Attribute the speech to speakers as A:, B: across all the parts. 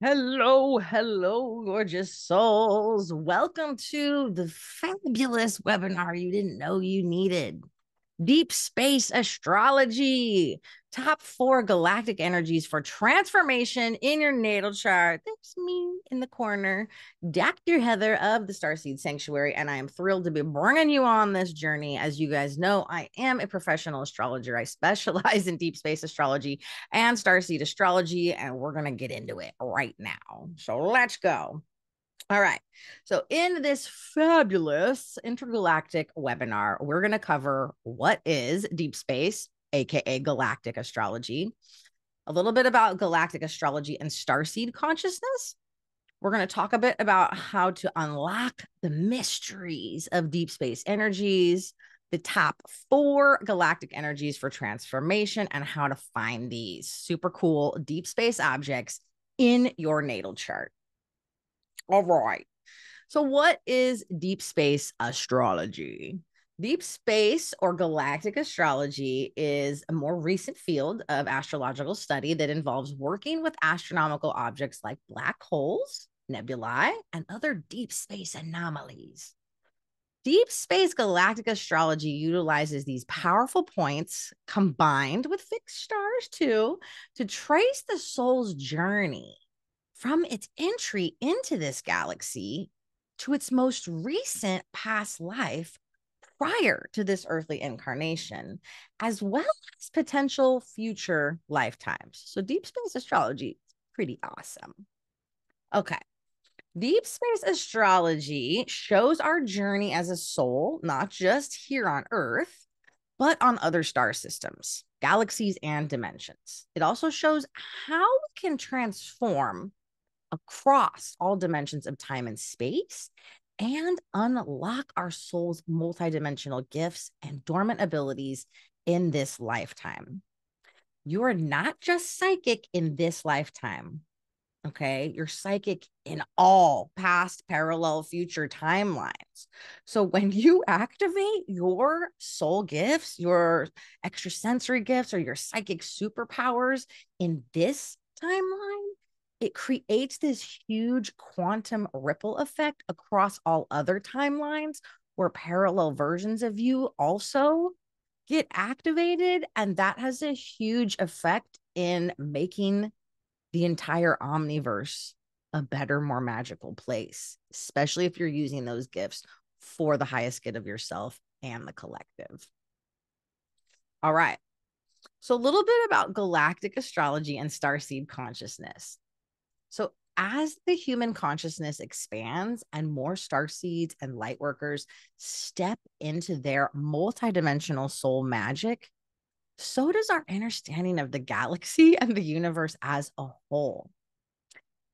A: Hello, hello, gorgeous souls. Welcome to the fabulous webinar you didn't know you needed deep space astrology, top four galactic energies for transformation in your natal chart. That's me in the corner, Dr. Heather of the Starseed Sanctuary. And I am thrilled to be bringing you on this journey. As you guys know, I am a professional astrologer. I specialize in deep space astrology and starseed astrology, and we're going to get into it right now. So let's go. All right. So, in this fabulous intergalactic webinar, we're going to cover what is deep space, AKA galactic astrology, a little bit about galactic astrology and starseed consciousness. We're going to talk a bit about how to unlock the mysteries of deep space energies, the top four galactic energies for transformation, and how to find these super cool deep space objects in your natal chart. All right. So, what is deep space astrology? Deep space or galactic astrology is a more recent field of astrological study that involves working with astronomical objects like black holes, nebulae, and other deep space anomalies. Deep space galactic astrology utilizes these powerful points combined with fixed stars too to trace the soul's journey from its entry into this galaxy to its most recent past life prior to this earthly incarnation, as well as potential future lifetimes. So, deep space astrology is pretty awesome. Okay. Deep space astrology shows our journey as a soul, not just here on Earth, but on other star systems, galaxies, and dimensions. It also shows how we can transform across all dimensions of time and space and unlock our soul's multidimensional gifts and dormant abilities in this lifetime. You're not just psychic in this lifetime. Okay. You're psychic in all past, parallel, future timelines. So when you activate your soul gifts, your extrasensory gifts, or your psychic superpowers in this timeline, it creates this huge quantum ripple effect across all other timelines where parallel versions of you also get activated. And that has a huge effect in making the entire omniverse a better, more magical place, especially if you're using those gifts for the highest good of yourself and the collective. All right. So, a little bit about galactic astrology and starseed consciousness. So as the human consciousness expands and more star seeds and light workers step into their multidimensional soul magic, so does our understanding of the galaxy and the universe as a whole.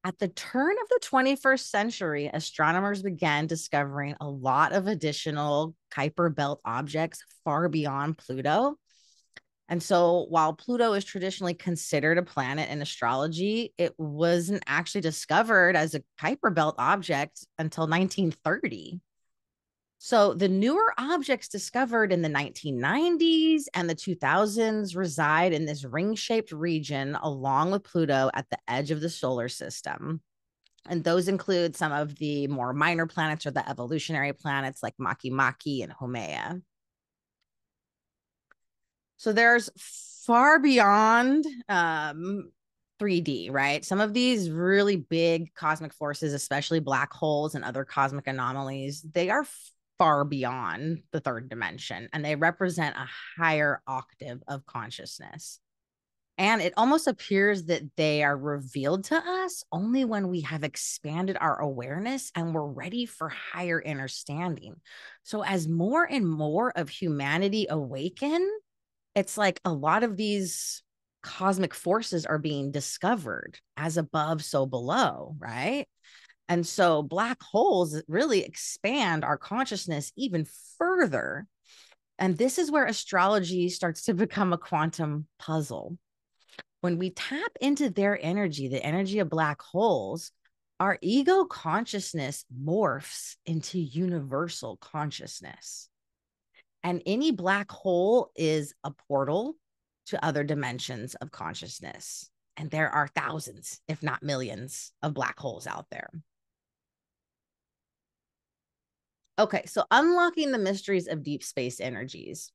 A: At the turn of the 21st century, astronomers began discovering a lot of additional Kuiper Belt objects far beyond Pluto and so while Pluto is traditionally considered a planet in astrology, it wasn't actually discovered as a Kuiper belt object until 1930. So the newer objects discovered in the 1990s and the 2000s reside in this ring shaped region along with Pluto at the edge of the solar system. And those include some of the more minor planets or the evolutionary planets like Makemake and Haumea. So there's far beyond um, 3D, right? Some of these really big cosmic forces, especially black holes and other cosmic anomalies, they are far beyond the third dimension and they represent a higher octave of consciousness. And it almost appears that they are revealed to us only when we have expanded our awareness and we're ready for higher understanding. So, as more and more of humanity awaken, it's like a lot of these cosmic forces are being discovered as above, so below, right? And so black holes really expand our consciousness even further. And this is where astrology starts to become a quantum puzzle. When we tap into their energy, the energy of black holes, our ego consciousness morphs into universal consciousness. And any black hole is a portal to other dimensions of consciousness. And there are thousands, if not millions, of black holes out there. Okay, so unlocking the mysteries of deep space energies.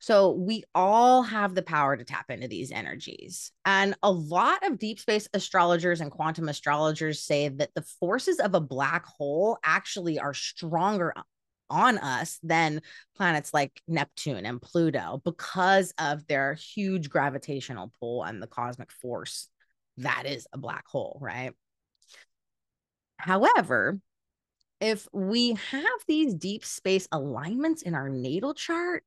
A: So we all have the power to tap into these energies. And a lot of deep space astrologers and quantum astrologers say that the forces of a black hole actually are stronger on us than planets like Neptune and Pluto because of their huge gravitational pull and the cosmic force that is a black hole, right? However, if we have these deep space alignments in our natal chart,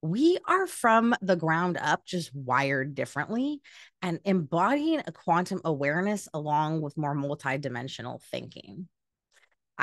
A: we are from the ground up just wired differently and embodying a quantum awareness along with more multidimensional thinking.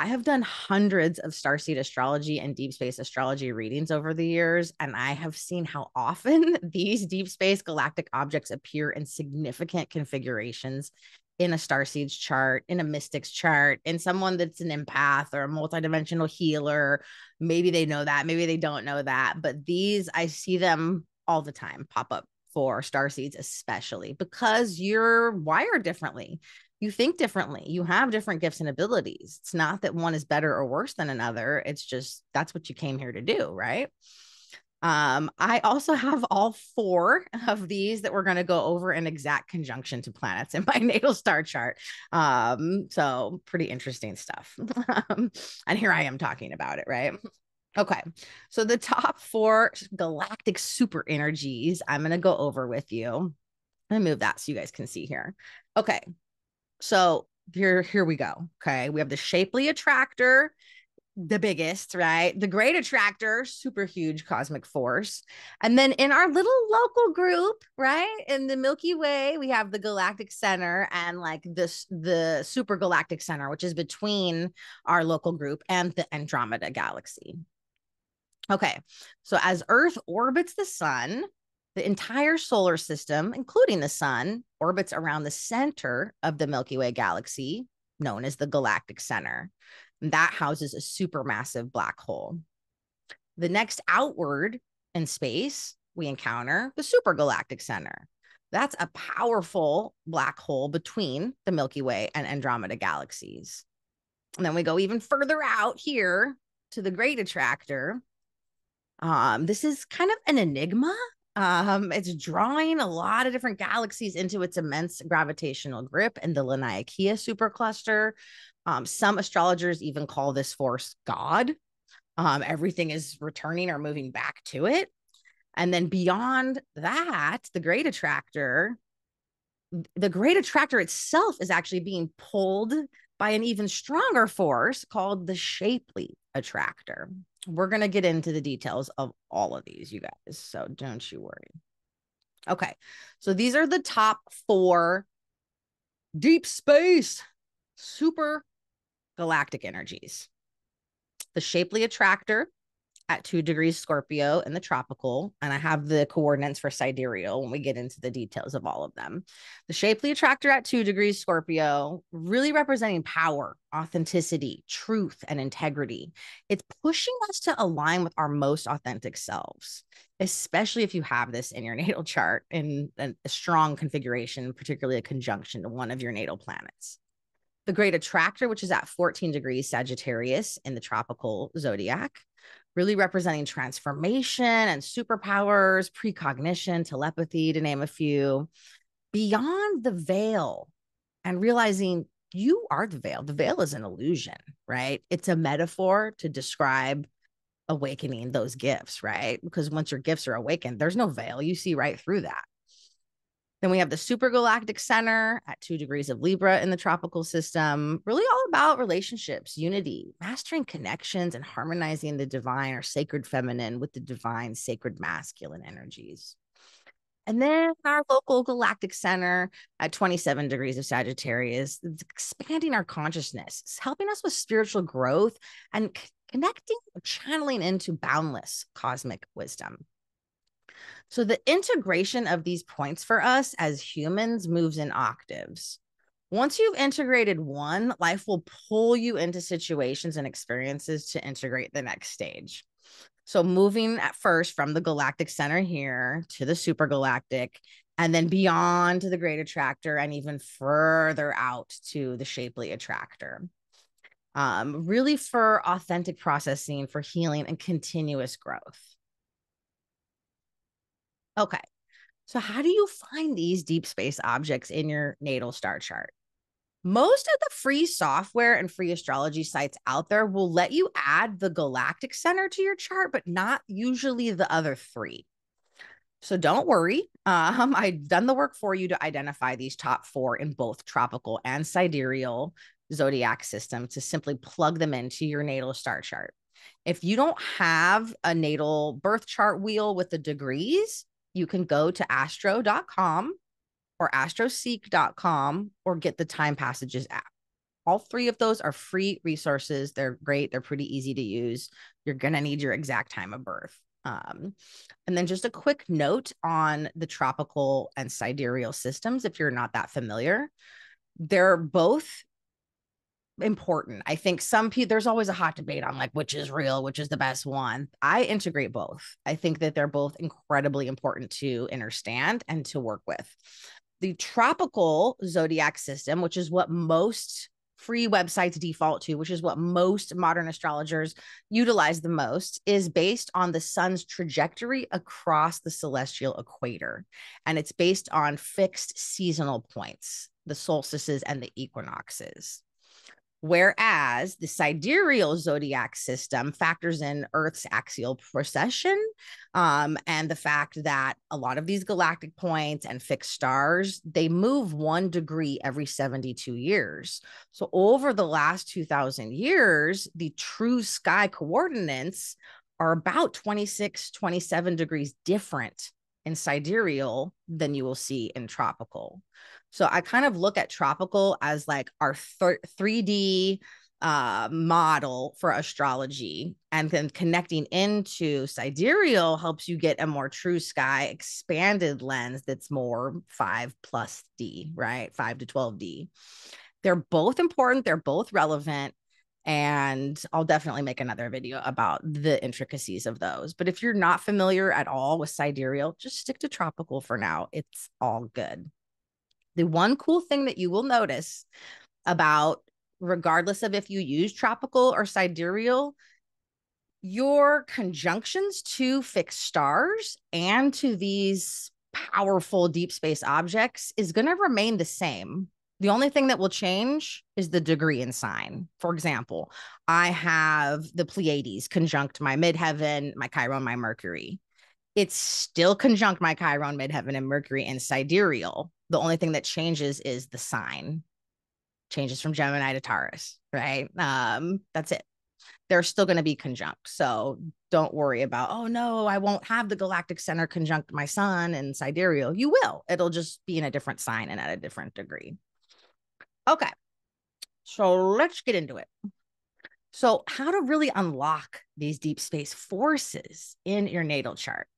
A: I have done hundreds of starseed astrology and deep space astrology readings over the years, and I have seen how often these deep space galactic objects appear in significant configurations in a starseed's chart, in a mystic's chart, in someone that's an empath or a multidimensional healer. Maybe they know that, maybe they don't know that, but these I see them all the time pop up for starseeds, especially because you're wired differently you think differently. You have different gifts and abilities. It's not that one is better or worse than another. It's just that's what you came here to do, right? Um, I also have all four of these that we're going to go over in exact conjunction to planets in my natal star chart. Um, so pretty interesting stuff. and here I am talking about it, right? Okay. So the top four galactic super energies I'm going to go over with you. I'm going to move that so you guys can see here. Okay. So here, here we go. Okay. We have the shapely attractor, the biggest, right? The great attractor, super huge cosmic force. And then in our little local group, right? In the Milky Way, we have the galactic center and like this the super galactic center, which is between our local group and the Andromeda galaxy. Okay. So as Earth orbits the sun, the entire solar system, including the sun, orbits around the center of the Milky Way galaxy, known as the galactic center. And that houses a supermassive black hole. The next outward in space, we encounter the supergalactic center. That's a powerful black hole between the Milky Way and Andromeda galaxies. And then we go even further out here to the great attractor. Um, this is kind of an enigma um, it's drawing a lot of different galaxies into its immense gravitational grip and the Laniakea supercluster. Um, some astrologers even call this force God. Um, everything is returning or moving back to it. And then beyond that, the great attractor, the great attractor itself is actually being pulled by an even stronger force called the shapely attractor we're going to get into the details of all of these, you guys. So don't you worry. Okay. So these are the top four deep space super galactic energies the shapely attractor, at two degrees Scorpio in the tropical, and I have the coordinates for sidereal when we get into the details of all of them. The shapely attractor at two degrees Scorpio, really representing power, authenticity, truth, and integrity. It's pushing us to align with our most authentic selves, especially if you have this in your natal chart in a strong configuration, particularly a conjunction to one of your natal planets the great attractor which is at 14 degrees sagittarius in the tropical zodiac really representing transformation and superpowers, precognition, telepathy, to name a few, beyond the veil and realizing you are the veil. The veil is an illusion, right? It's a metaphor to describe awakening those gifts, right? Because once your gifts are awakened, there's no veil. You see right through that. Then we have the Supergalactic Center at two degrees of Libra in the tropical system, really all about relationships, unity, mastering connections, and harmonizing the divine or sacred feminine with the divine, sacred masculine energies. And then our local galactic center at 27 degrees of Sagittarius, expanding our consciousness, helping us with spiritual growth and connecting, channeling into boundless cosmic wisdom. So the integration of these points for us as humans moves in octaves. Once you've integrated one, life will pull you into situations and experiences to integrate the next stage. So moving at first from the galactic center here to the super galactic and then beyond to the great attractor and even further out to the shapely attractor. Um, really for authentic processing, for healing and continuous growth. Okay. So, how do you find these deep space objects in your natal star chart? Most of the free software and free astrology sites out there will let you add the galactic center to your chart, but not usually the other three. So don't worry. Um, I've done the work for you to identify these top four in both tropical and sidereal zodiac system to simply plug them into your natal star chart. If you don't have a natal birth chart wheel with the degrees, you can go to astro.com or astroseek.com or get the Time Passages app. All three of those are free resources. They're great, they're pretty easy to use. You're going to need your exact time of birth. Um, and then just a quick note on the tropical and sidereal systems if you're not that familiar. They're both important. I think some people there's always a hot debate on like which is real, which is the best one. I integrate both. I think that they're both incredibly important to understand and to work with. The tropical zodiac system, which is what most free websites default to, which is what most modern astrologers utilize the most, is based on the sun's trajectory across the celestial equator. And it's based on fixed seasonal points, the solstices and the equinoxes. Whereas the sidereal zodiac system factors in Earth's axial precession um, and the fact that a lot of these galactic points and fixed stars they move one degree every 72 years. So over the last 2,000 years, the true sky coordinates are about 26, 27 degrees different in sidereal than you will see in tropical. So I kind of look at tropical as like our 3D uh, model for astrology. And then connecting into sidereal helps you get a more true sky expanded lens that's more five plus D, right? Five to 12D. They're both important, they're both relevant. And I'll definitely make another video about the intricacies of those. But if you're not familiar at all with sidereal, just stick to tropical for now. It's all good. The one cool thing that you will notice about, regardless of if you use tropical or sidereal, your conjunctions to fixed stars and to these powerful deep space objects is going to remain the same. The only thing that will change is the degree and sign. For example, I have the Pleiades conjunct my midheaven, my Chiron, my Mercury. It's still conjunct my Chiron, midheaven, and Mercury and sidereal the only thing that changes is the sign changes from Gemini to Taurus, right? Um, that's it. They're still going to be conjunct. So don't worry about, oh no, I won't have the galactic center conjunct my sun and sidereal. You will. It'll just be in a different sign and at a different degree. Okay. So let's get into it. So, how to really unlock these deep space forces in your natal chart.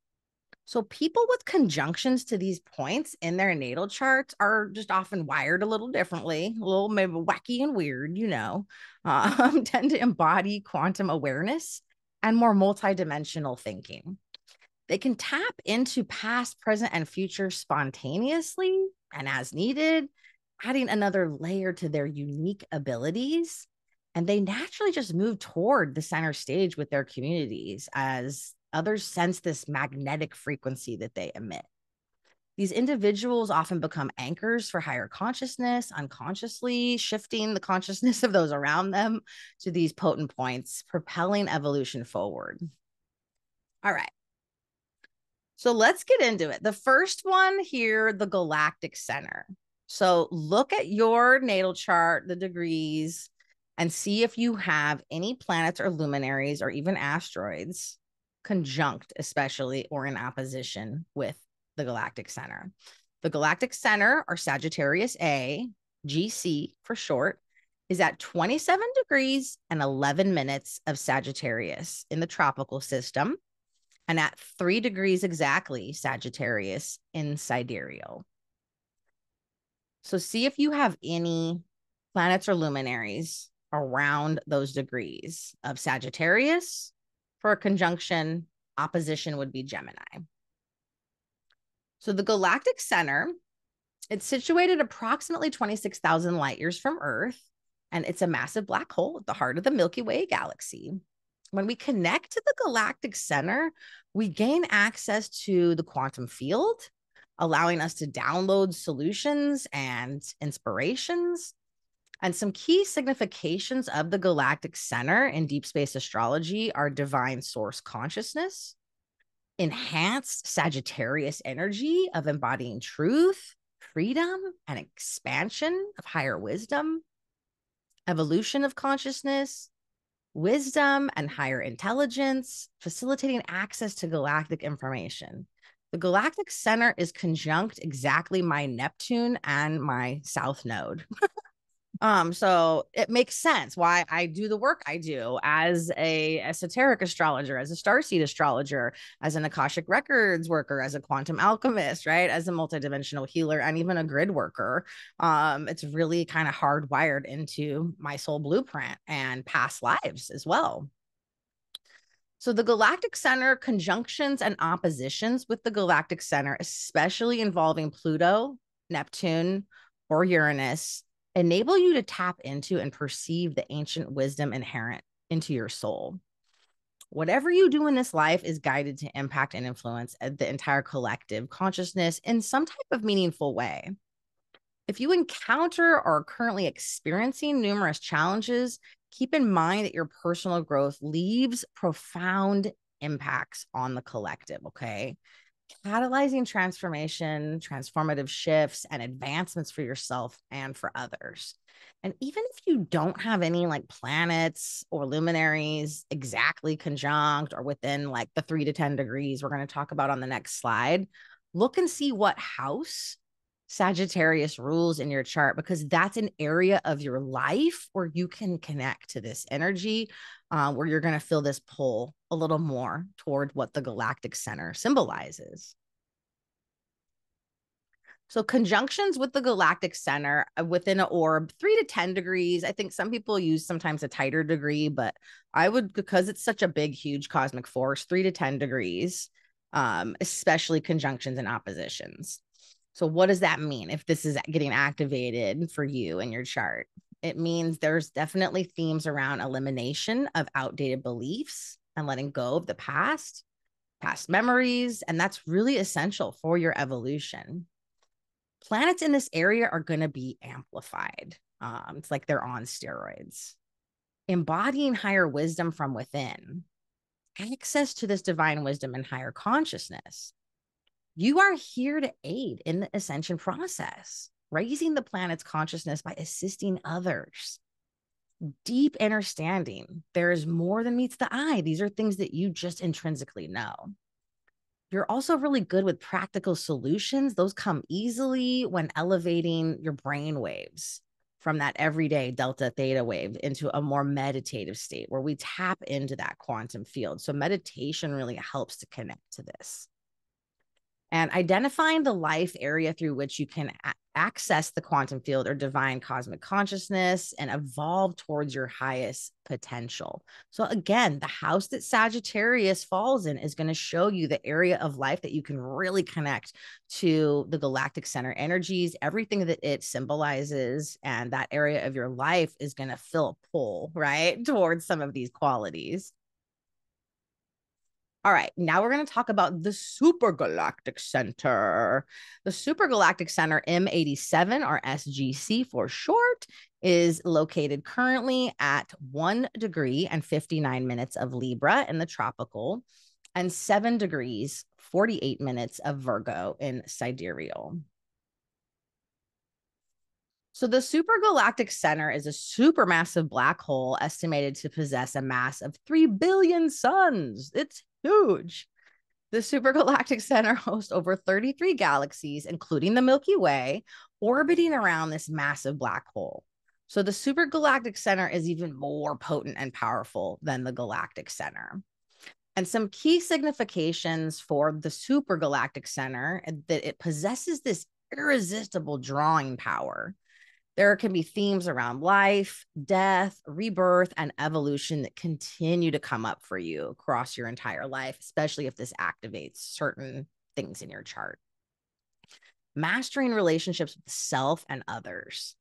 A: So people with conjunctions to these points in their natal charts are just often wired a little differently, a little maybe wacky and weird, you know, um, tend to embody quantum awareness and more multidimensional thinking. They can tap into past, present, and future spontaneously and as needed, adding another layer to their unique abilities. And they naturally just move toward the center stage with their communities as others sense this magnetic frequency that they emit. These individuals often become anchors for higher consciousness, unconsciously shifting the consciousness of those around them to these potent points, propelling evolution forward. All right. So let's get into it. The first one here, the galactic center. So look at your natal chart, the degrees, and see if you have any planets or luminaries or even asteroids conjunct, especially or in opposition with the galactic center. The galactic center, or Sagittarius A, GC for short, is at 27 degrees and 11 minutes of Sagittarius in the tropical system, and at three degrees exactly Sagittarius in sidereal. So, see if you have any planets or luminaries around those degrees of Sagittarius for a conjunction, opposition would be Gemini. So the galactic center, it's situated approximately 26,000 light years from Earth, and it's a massive black hole at the heart of the Milky Way galaxy. When we connect to the galactic center, we gain access to the quantum field, allowing us to download solutions and inspirations and some key significations of the galactic center in deep space astrology are divine source consciousness, enhanced Sagittarius energy of embodying truth, freedom, and expansion of higher wisdom, evolution of consciousness, wisdom and higher intelligence, facilitating access to galactic information. The galactic center is conjunct exactly my Neptune and my South Node. Um, so it makes sense why I do the work I do as a esoteric astrologer, as a starseed astrologer, as an Akashic records worker, as a quantum alchemist, right? As a multidimensional healer and even a grid worker. Um, it's really kind of hardwired into my soul blueprint and past lives as well. So the galactic center conjunctions and oppositions with the galactic center, especially involving Pluto, Neptune, or Uranus, enable you to tap into and perceive the ancient wisdom inherent into your soul. Whatever you do in this life is guided to impact and influence uh, the entire collective consciousness in some type of meaningful way. If you encounter or are currently experiencing numerous challenges, keep in mind that your personal growth leaves profound impacts on the collective. Okay catalyzing transformation, transformative shifts, and advancements for yourself and for others. And even if you don't have any like planets or luminaries exactly conjunct or within like the three to 10 degrees we're going to talk about on the next slide, look and see what house Sagittarius rules in your chart because that's an area of your life where you can connect to this energy, uh, where you're going to feel this pull a little more toward what the galactic center symbolizes. So conjunctions with the galactic center uh, within an orb, three to 10 degrees. I think some people use sometimes a tighter degree, but I would, because it's such a big, huge cosmic force, three to 10 degrees, um, especially conjunctions and oppositions. So, what does that mean if this is getting activated for you in your chart? It means there's definitely themes around elimination of outdated beliefs and letting go of the past, past memories. And that's really essential for your evolution. Planets in this area are going to be amplified. Um, it's like they're on steroids. Embodying higher wisdom from within, access to this divine wisdom and higher consciousness you are here to aid in the ascension process, raising the planet's consciousness by assisting others. Deep understanding. There is more than meets the eye. These are things that you just intrinsically know. You're also really good with practical solutions. Those come easily when elevating your brain waves from that everyday delta theta wave into a more meditative state where we tap into that quantum field. So, meditation really helps to connect to this and identifying the life area through which you can a- access the quantum field or divine cosmic consciousness and evolve towards your highest potential. So, again, the house that Sagittarius falls in is going to show you the area of life that you can really connect to the galactic center energies, everything that it symbolizes. And that area of your life is going to fill a pull, right, towards some of these qualities. All right, now we're going to talk about the Supergalactic Center. The Supergalactic Center M87 or SGC for short is located currently at 1 degree and 59 minutes of Libra in the tropical and 7 degrees 48 minutes of Virgo in sidereal. So, the Supergalactic Center is a supermassive black hole estimated to possess a mass of 3 billion suns. It's huge. The Supergalactic Center hosts over 33 galaxies, including the Milky Way, orbiting around this massive black hole. So, the Supergalactic Center is even more potent and powerful than the Galactic Center. And some key significations for the Supergalactic Center eh, that it possesses this irresistible drawing power. There can be themes around life, death, rebirth, and evolution that continue to come up for you across your entire life, especially if this activates certain things in your chart. Mastering relationships with self and others,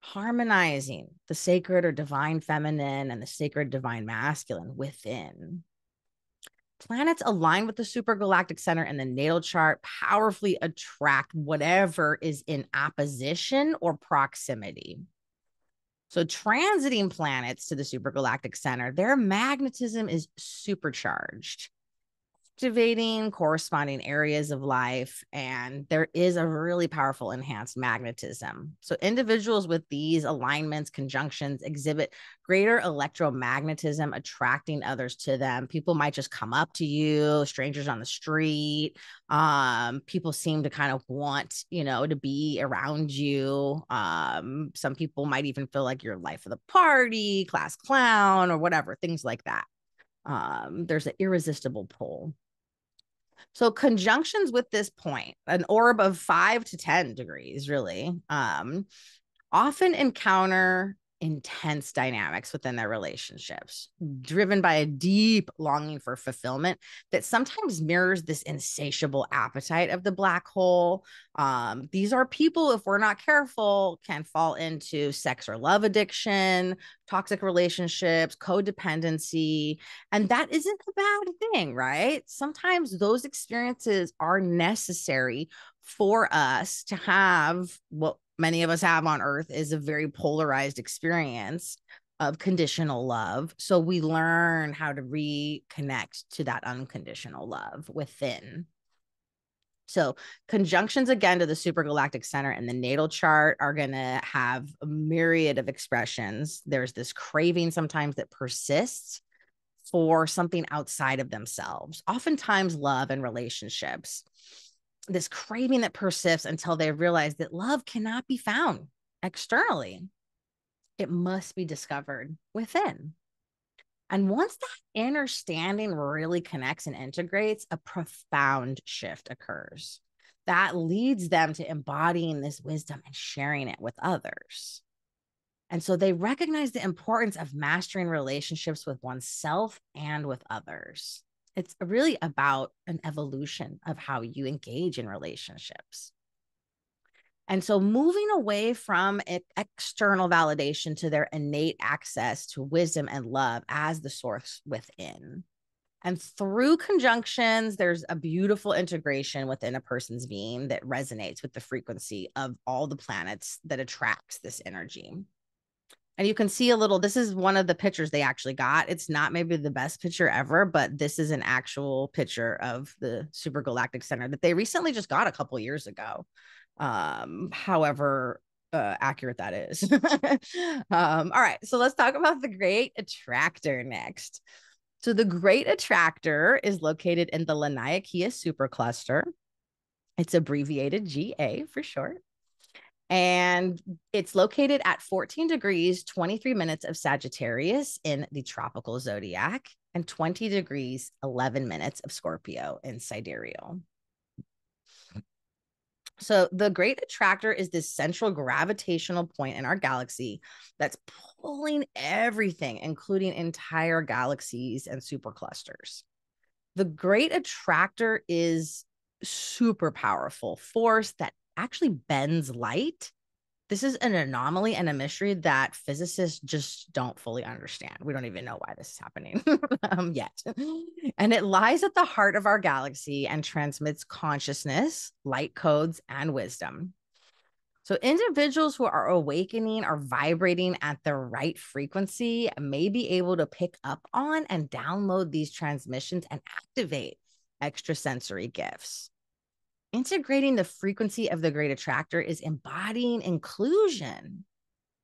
A: harmonizing the sacred or divine feminine and the sacred divine masculine within planets align with the supergalactic center in the natal chart powerfully attract whatever is in opposition or proximity. So, transiting planets to the supergalactic center, their magnetism is supercharged activating corresponding areas of life. And there is a really powerful enhanced magnetism. So, individuals with these alignments, conjunctions exhibit greater electromagnetism, attracting others to them. People might just come up to you, strangers on the street. Um, people seem to kind of want, you know, to be around you. Um, some people might even feel like you're life of the party, class clown, or whatever, things like that um, there's an irresistible pull. So conjunctions with this point, an orb of five to 10 degrees, really, um, often encounter intense dynamics within their relationships, driven by a deep longing for fulfillment that sometimes mirrors this insatiable appetite of the black hole. Um, these are people, if we're not careful, can fall into sex or love addiction, toxic relationships, codependency. And that isn't a bad thing, right? Sometimes those experiences are necessary for us to have what many of us have on earth is a very polarized experience of conditional love. So we learn how to reconnect to that unconditional love within. So, conjunctions again to the supergalactic center and the natal chart are going to have a myriad of expressions. There's this craving sometimes that persists for something outside of themselves, oftentimes love and relationships this craving that persists until they realize that love cannot be found externally. It must be discovered within. And once that understanding really connects and integrates, a profound shift occurs that leads them to embodying this wisdom and sharing it with others. And so they recognize the importance of mastering relationships with oneself and with others it's really about an evolution of how you engage in relationships. And so moving away from external validation to their innate access to wisdom and love as the source within. And through conjunctions, there's a beautiful integration within a person's being that resonates with the frequency of all the planets that attracts this energy. And you can see a little, this is one of the pictures they actually got. It's not maybe the best picture ever, but this is an actual picture of the Super Galactic Center that they recently just got a couple years ago. Um, however, uh, accurate that is. um, all right. So let's talk about the Great Attractor next. So the Great Attractor is located in the Laniakea supercluster. It's abbreviated GA for short and it's located at 14 degrees 23 minutes of Sagittarius in the tropical zodiac and 20 degrees 11 minutes of Scorpio in sidereal. So the great attractor is this central gravitational point in our galaxy that's pulling everything including entire galaxies and superclusters. The great attractor is super powerful force that actually bends light. This is an anomaly and a mystery that physicists just don't fully understand. We don't even know why this is happening um, yet. And it lies at the heart of our galaxy and transmits consciousness, light codes, and wisdom. So, individuals who are awakening or vibrating at the right frequency may be able to pick up on and download these transmissions and activate extrasensory gifts. Integrating the frequency of the great attractor is embodying inclusion,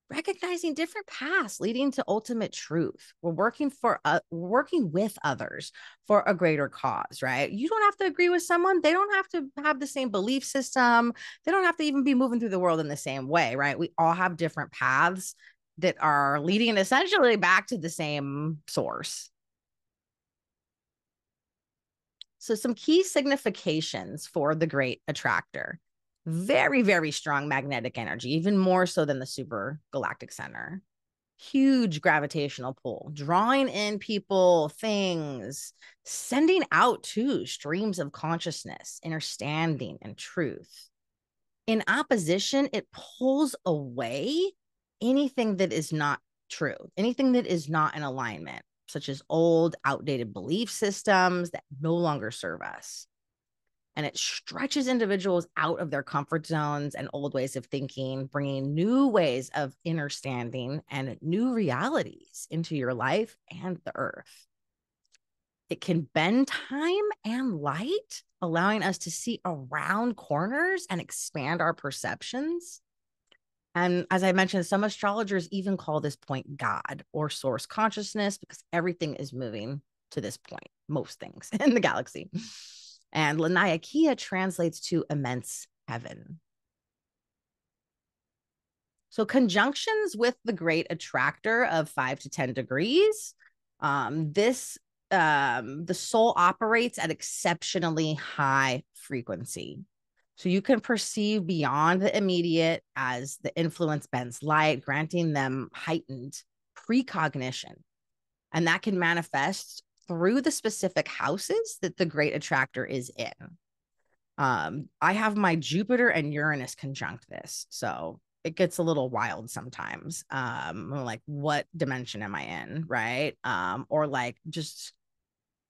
A: recognizing different paths leading to ultimate truth. We're working for uh, working with others for a greater cause, right? You don't have to agree with someone. They don't have to have the same belief system. They don't have to even be moving through the world in the same way, right? We all have different paths that are leading essentially back to the same source So, some key significations for the great attractor very, very strong magnetic energy, even more so than the super galactic center. Huge gravitational pull, drawing in people, things, sending out two streams of consciousness, understanding, and truth. In opposition, it pulls away anything that is not true, anything that is not in alignment such as old, outdated belief systems that no longer serve us. And it stretches individuals out of their comfort zones and old ways of thinking, bringing new ways of understanding and new realities into your life and the earth. It can bend time and light, allowing us to see around corners and expand our perceptions. And as I mentioned, some astrologers even call this point God or source consciousness because everything is moving to this point, most things in the galaxy. And Kia translates to immense heaven. So conjunctions with the great attractor of five to 10 degrees. Um, this um, the soul operates at exceptionally high frequency. So you can perceive beyond the immediate as the influence bends light, granting them heightened precognition. And that can manifest through the specific houses that the great attractor is in. Um, I have my Jupiter and Uranus conjunct this. So it gets a little wild sometimes. Um, like, what dimension am I in? Right. Um, or like just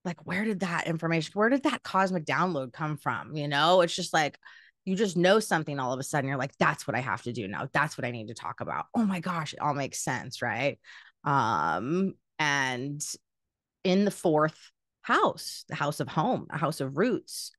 A: like where did that information where did that cosmic download come from you know it's just like you just know something all of a sudden you're like that's what i have to do now that's what i need to talk about oh my gosh it all makes sense right um and in the fourth house the house of home the house of roots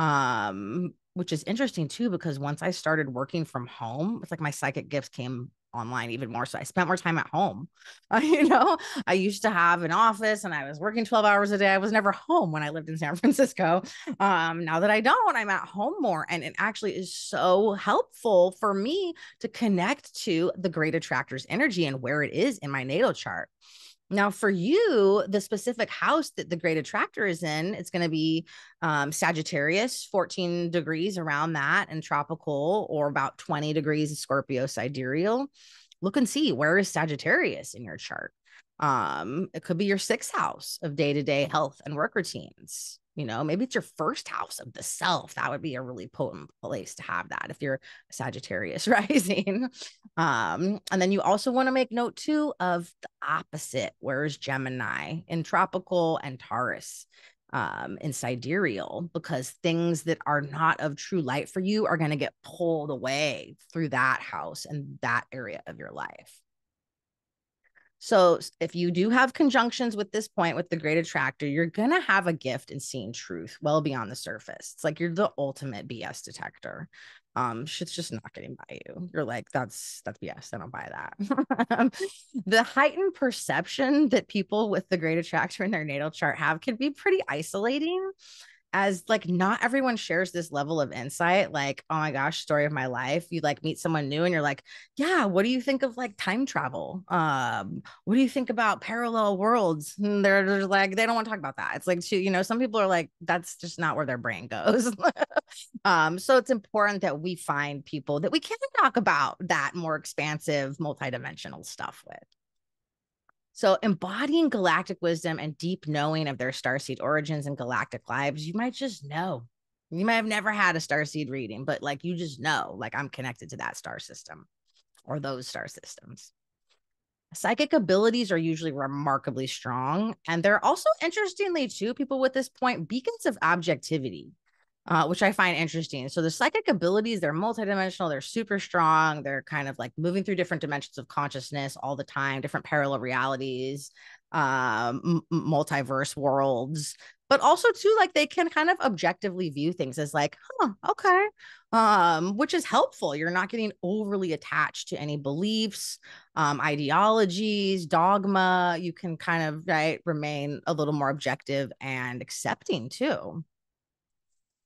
A: um which is interesting too because once i started working from home it's like my psychic gifts came online even more so i spent more time at home uh, you know i used to have an office and i was working 12 hours a day i was never home when i lived in san francisco um, now that i don't i'm at home more and it actually is so helpful for me to connect to the great attractors energy and where it is in my natal chart now, for you, the specific house that the great attractor is in, it's going to be um, Sagittarius, 14 degrees around that, and tropical, or about 20 degrees Scorpio sidereal. Look and see where is Sagittarius in your chart. Um, it could be your sixth house of day to day health and work routines you know maybe it's your first house of the self that would be a really potent place to have that if you're sagittarius rising um and then you also want to make note too of the opposite where's gemini in tropical and taurus um in sidereal because things that are not of true light for you are going to get pulled away through that house and that area of your life so if you do have conjunctions with this point with the great attractor, you're going to have a gift in seeing truth well beyond the surface. It's like you're the ultimate BS detector. Um, shit's just not getting by you. You're like, that's that's BS. I don't buy that. the heightened perception that people with the great attractor in their natal chart have can be pretty isolating as like not everyone shares this level of insight like oh my gosh story of my life you like meet someone new and you're like yeah what do you think of like time travel um what do you think about parallel worlds and they're, they're like they don't want to talk about that it's like you know some people are like that's just not where their brain goes um so it's important that we find people that we can talk about that more expansive multidimensional stuff with so, embodying galactic wisdom and deep knowing of their starseed origins and galactic lives, you might just know. You might have never had a starseed reading, but like you just know, like I'm connected to that star system or those star systems. Psychic abilities are usually remarkably strong. And they're also, interestingly, too, people with this point, beacons of objectivity uh, which I find interesting. So the psychic abilities, they're multidimensional, they're super strong, they're kind of like moving through different dimensions of consciousness all the time, different parallel realities, um, m- multiverse worlds. But also too, like they can kind of objectively view things as like, huh, okay, um, which is helpful. You're not getting overly attached to any beliefs, um, ideologies, dogma. You can kind of right remain a little more objective and accepting too.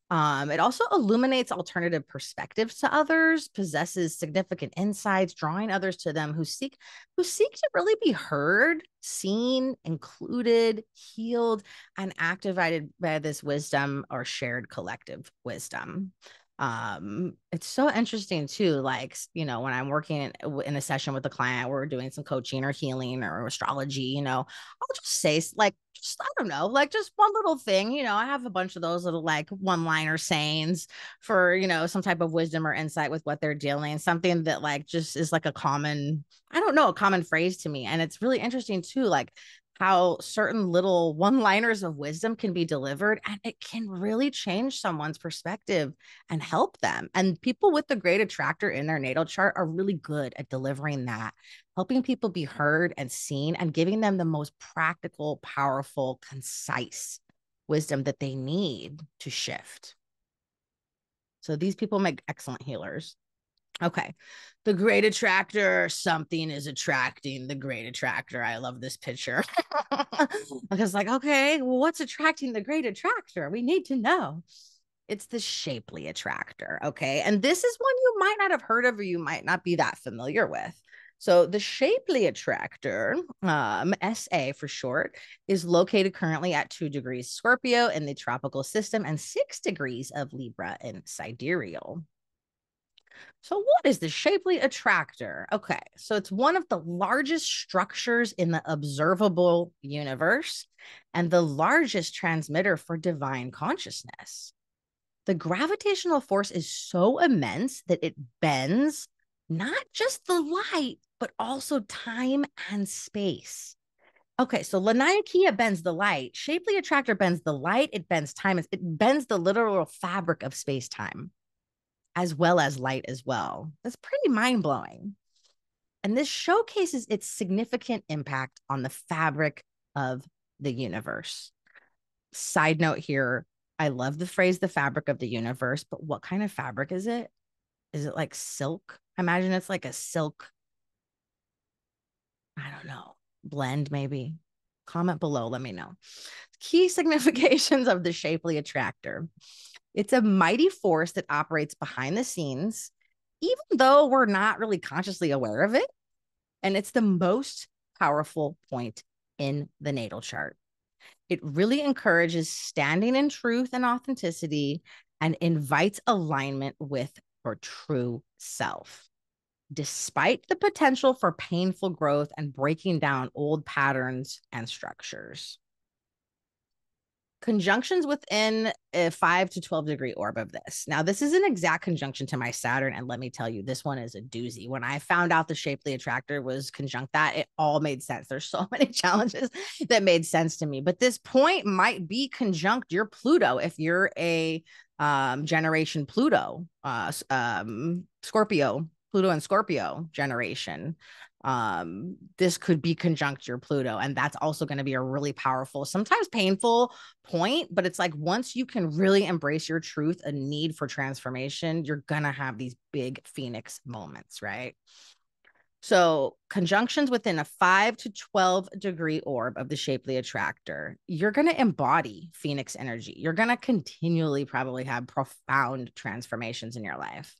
A: Um, it also illuminates alternative perspectives to others, possesses significant insights, drawing others to them who seek who seek to really be heard, seen, included, healed, and activated by this wisdom or shared collective wisdom um it's so interesting too like you know when i'm working in a session with a client we're doing some coaching or healing or astrology you know i'll just say like just i don't know like just one little thing you know i have a bunch of those little like one liner sayings for you know some type of wisdom or insight with what they're dealing something that like just is like a common i don't know a common phrase to me and it's really interesting too like how certain little one liners of wisdom can be delivered and it can really change someone's perspective and help them and people with the great attractor in their natal chart are really good at delivering that helping people be heard and seen and giving them the most practical powerful concise wisdom that they need to shift so these people make excellent healers Okay. The great attractor, something is attracting the great attractor. I love this picture. Mm. because, like, okay, well, what's attracting the great attractor? We need to know. It's the shapely attractor. Okay. And this is one you might not have heard of or you might not be that familiar with. So, the shapely attractor, um, SA for short, is located currently at two degrees Scorpio in the tropical system and six degrees of Libra in sidereal. So, what is the shapely attractor? Okay, so it's one of the largest structures in the observable universe and the largest transmitter for divine consciousness. The gravitational force is so immense that it bends not just the light, but also time and space. Okay, so Laniakea bends the light. Shapely attractor bends the light. It bends time. It bends the literal fabric of space time as well as light as well. That's pretty mind blowing. And this showcases its significant impact on the fabric of the universe. Side note here I love the phrase the fabric of the universe, but what kind of fabric is it? Is it like silk? I imagine it's like a silk, I don't know, blend maybe. Comment below, let me know. Key significations of the shapely attractor. It's a mighty force that operates behind the scenes, even though we're not really consciously aware of it. And it's the most powerful point in the natal chart. It really encourages standing in truth and authenticity and invites alignment with your true self. Despite the potential for painful growth and breaking down old patterns and structures, conjunctions within a 5 to 12 degree orb of this. Now, this is an exact conjunction to my Saturn. And let me tell you, this one is a doozy. When I found out the shapely attractor was conjunct that, it all made sense. There's so many challenges that made sense to me. But this point might be conjunct your Pluto if you're a um, generation Pluto, uh, um, Scorpio, Pluto and Scorpio generation um, this could be conjunct your Pluto. And that's also going to be a really powerful, sometimes painful point. But it's like once you can really embrace your truth, a need for transformation, you're going to have these big phoenix moments, right? So, conjunctions within a 5 to 12 degree orb of the shapely attractor, you're going to embody phoenix energy. You're going to continually probably have profound transformations in your life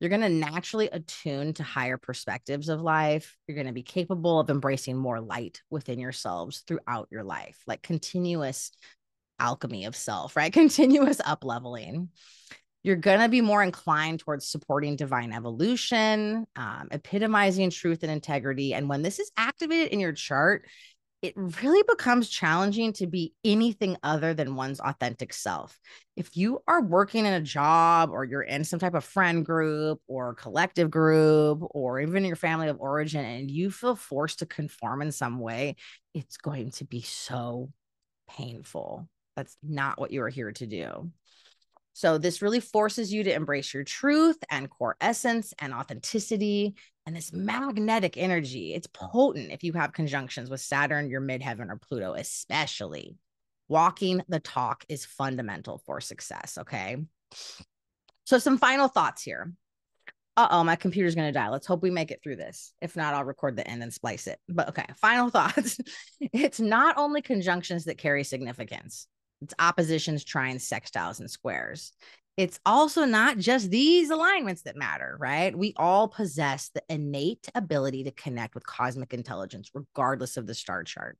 A: you're going to naturally attune to higher perspectives of life. You're going to be capable of embracing more light within yourselves throughout your life, like continuous alchemy of self, right? Continuous up leveling. You're going to be more inclined towards supporting divine evolution, um, epitomizing truth and integrity. And when this is activated in your chart, it really becomes challenging to be anything other than one's authentic self. If you are working in a job or you're in some type of friend group or collective group or even your family of origin and you feel forced to conform in some way, it's going to be so painful. That's not what you are here to do. So, this really forces you to embrace your truth and core essence and authenticity and this magnetic energy. It's potent if you have conjunctions with Saturn, your midheaven, or Pluto, especially. Walking the talk is fundamental for success. Okay. So, some final thoughts here. Uh oh, my computer's going to die. Let's hope we make it through this. If not, I'll record the end and splice it. But okay, final thoughts. it's not only conjunctions that carry significance, it's oppositions trying sextiles and squares. It's also not just these alignments that matter, right? We all possess the innate ability to connect with cosmic intelligence, regardless of the star chart.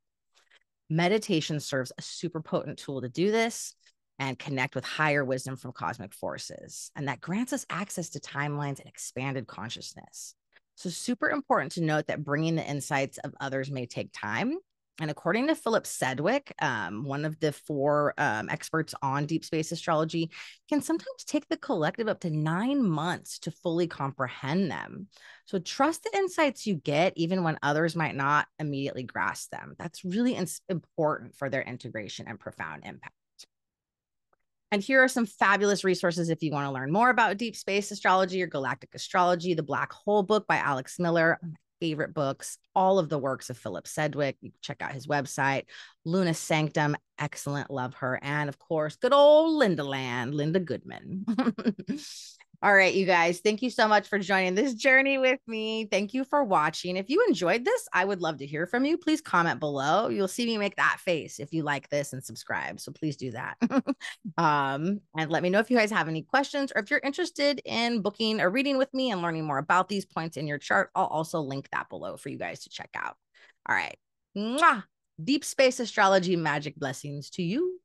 A: Meditation serves a super potent tool to do this and connect with higher wisdom from cosmic forces. And that grants us access to timelines and expanded consciousness. So, super important to note that bringing the insights of others may take time. And according to Philip Sedwick, um, one of the four um, experts on deep space astrology, can sometimes take the collective up to nine months to fully comprehend them. So trust the insights you get, even when others might not immediately grasp them. That's really ins- important for their integration and profound impact. And here are some fabulous resources if you want to learn more about deep space astrology or galactic astrology. The Black Hole Book by Alex Miller. Oh my favorite books, all of the works of Philip Sedgwick. You check out his website, Luna Sanctum, excellent, love her. And of course, good old Linda Land, Linda Goodman. All right, you guys, thank you so much for joining this journey with me. Thank you for watching. If you enjoyed this, I would love to hear from you. Please comment below. You'll see me make that face if you like this and subscribe. So please do that. um, and let me know if you guys have any questions or if you're interested in booking a reading with me and learning more about these points in your chart. I'll also link that below for you guys to check out. All right. Mwah! Deep space astrology magic blessings to you